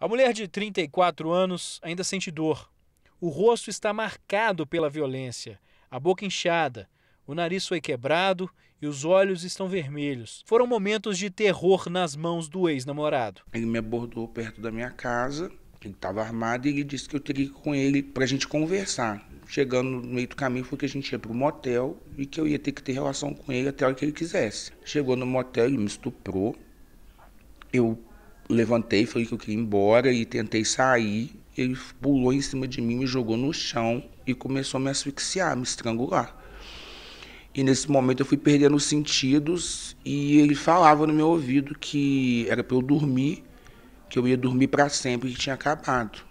A mulher de 34 anos ainda sente dor. O rosto está marcado pela violência, a boca inchada, o nariz foi quebrado e os olhos estão vermelhos. Foram momentos de terror nas mãos do ex-namorado. Ele me abordou perto da minha casa, ele estava armado e ele disse que eu teria que ir com ele para a gente conversar. Chegando no meio do caminho foi que a gente ia para o motel e que eu ia ter que ter relação com ele até a hora que ele quisesse. Chegou no motel, ele me estuprou. Eu levantei, falei que eu queria ir embora e tentei sair. Ele pulou em cima de mim, me jogou no chão e começou a me asfixiar, me estrangular. E nesse momento eu fui perdendo os sentidos e ele falava no meu ouvido que era para eu dormir, que eu ia dormir para sempre, que tinha acabado,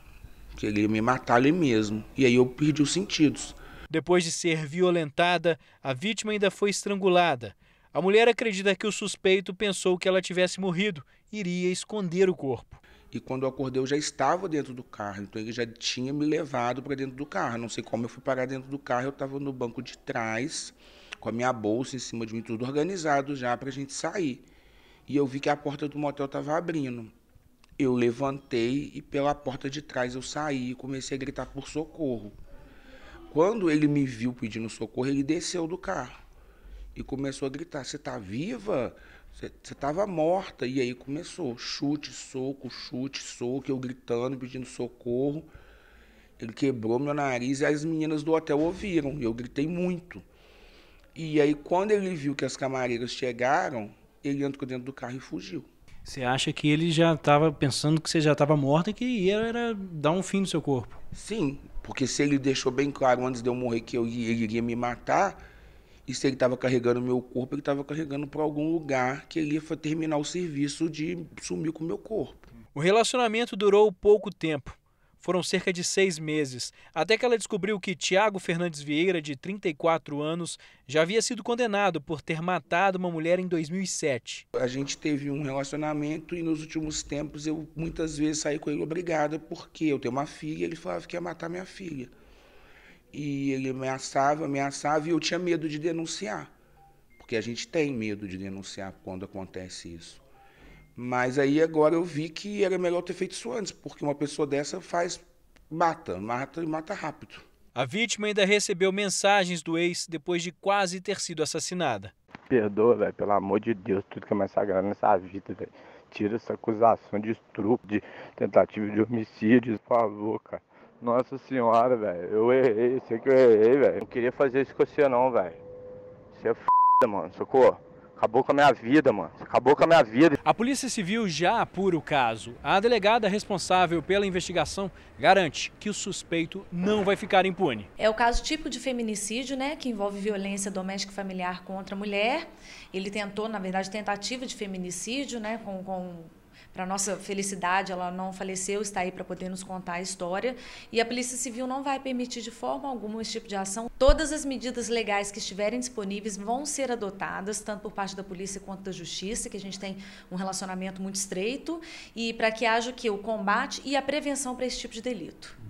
que ele ia me matar ali mesmo. E aí eu perdi os sentidos. Depois de ser violentada, a vítima ainda foi estrangulada. A mulher acredita que o suspeito pensou que ela tivesse morrido e iria esconder o corpo. E quando eu acordei, eu já estava dentro do carro, então ele já tinha me levado para dentro do carro. Não sei como eu fui parar dentro do carro, eu estava no banco de trás, com a minha bolsa em cima de mim, tudo organizado já para a gente sair. E eu vi que a porta do motel estava abrindo. Eu levantei e pela porta de trás eu saí e comecei a gritar por socorro. Quando ele me viu pedindo socorro, ele desceu do carro e começou a gritar: Você tá viva? Você estava morta. E aí começou chute, soco, chute, soco, eu gritando, pedindo socorro. Ele quebrou meu nariz e as meninas do hotel ouviram. E eu gritei muito. E aí, quando ele viu que as camareiras chegaram, ele entrou dentro do carro e fugiu. Você acha que ele já estava pensando que você já estava morta e que ia era dar um fim no seu corpo? Sim, porque se ele deixou bem claro antes de eu morrer que eu, ele iria me matar, e se ele estava carregando meu corpo, ele estava carregando para algum lugar que ele ia terminar o serviço de sumir com o meu corpo. O relacionamento durou pouco tempo. Foram cerca de seis meses, até que ela descobriu que Tiago Fernandes Vieira, de 34 anos, já havia sido condenado por ter matado uma mulher em 2007. A gente teve um relacionamento e nos últimos tempos eu muitas vezes saí com ele obrigada, porque eu tenho uma filha e ele falava que ia matar minha filha. E ele ameaçava, ameaçava, e eu tinha medo de denunciar. Porque a gente tem medo de denunciar quando acontece isso. Mas aí agora eu vi que era melhor ter feito isso antes, porque uma pessoa dessa faz, mata, mata e mata rápido. A vítima ainda recebeu mensagens do ex depois de quase ter sido assassinada. Perdoa, velho, pelo amor de Deus, tudo que é mais sagrado nessa vida, velho. Tira essa acusação de estupro, de tentativa de homicídio, por favor, cara. Nossa senhora, velho. Eu errei, sei que eu errei, velho. Não queria fazer isso com você não, velho. Você é f***, mano, socorro. Acabou com a minha vida, mano. Acabou com a minha vida. A Polícia Civil já apura o caso. A delegada responsável pela investigação garante que o suspeito não vai ficar impune. É o caso típico de feminicídio, né? Que envolve violência doméstica e familiar contra a mulher. Ele tentou, na verdade, tentativa de feminicídio, né? Com, com para nossa felicidade, ela não faleceu, está aí para poder nos contar a história. E a Polícia Civil não vai permitir de forma alguma esse tipo de ação. Todas as medidas legais que estiverem disponíveis vão ser adotadas, tanto por parte da Polícia quanto da Justiça, que a gente tem um relacionamento muito estreito, e para que haja o, quê? o combate e a prevenção para esse tipo de delito.